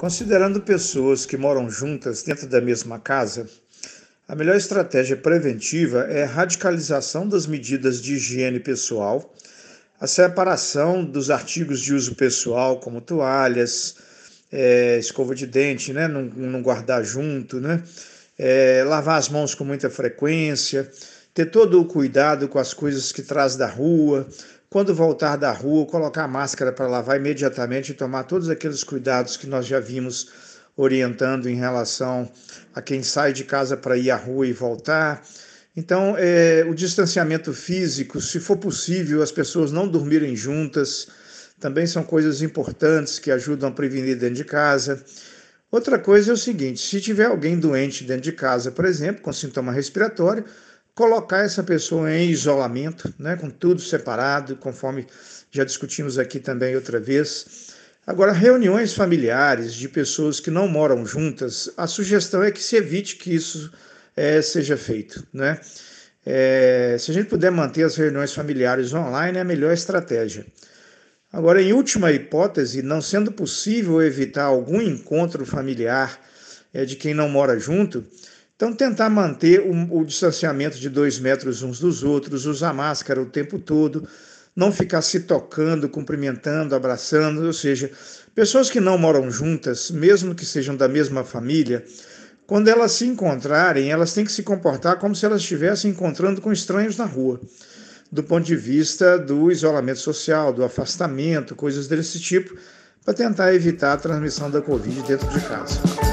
Considerando pessoas que moram juntas dentro da mesma casa, a melhor estratégia preventiva é a radicalização das medidas de higiene pessoal, a separação dos artigos de uso pessoal, como toalhas, é, escova de dente, né? não, não guardar junto, né? É, lavar as mãos com muita frequência, ter todo o cuidado com as coisas que traz da rua, quando voltar da rua, colocar a máscara para lavar imediatamente e tomar todos aqueles cuidados que nós já vimos orientando em relação a quem sai de casa para ir à rua e voltar. Então, é, o distanciamento físico, se for possível, as pessoas não dormirem juntas, também são coisas importantes que ajudam a prevenir dentro de casa. Outra coisa é o seguinte: se tiver alguém doente dentro de casa, por exemplo, com sintoma respiratório, colocar essa pessoa em isolamento, né, com tudo separado, conforme já discutimos aqui também outra vez. Agora, reuniões familiares de pessoas que não moram juntas, a sugestão é que se evite que isso é, seja feito. Né? É, se a gente puder manter as reuniões familiares online, é a melhor estratégia. Agora, em última hipótese, não sendo possível evitar algum encontro familiar é, de quem não mora junto, então, tentar manter o, o distanciamento de dois metros uns dos outros, usar máscara o tempo todo, não ficar se tocando, cumprimentando, abraçando, ou seja, pessoas que não moram juntas, mesmo que sejam da mesma família, quando elas se encontrarem, elas têm que se comportar como se elas estivessem encontrando com estranhos na rua, do ponto de vista do isolamento social, do afastamento, coisas desse tipo, para tentar evitar a transmissão da Covid dentro de casa.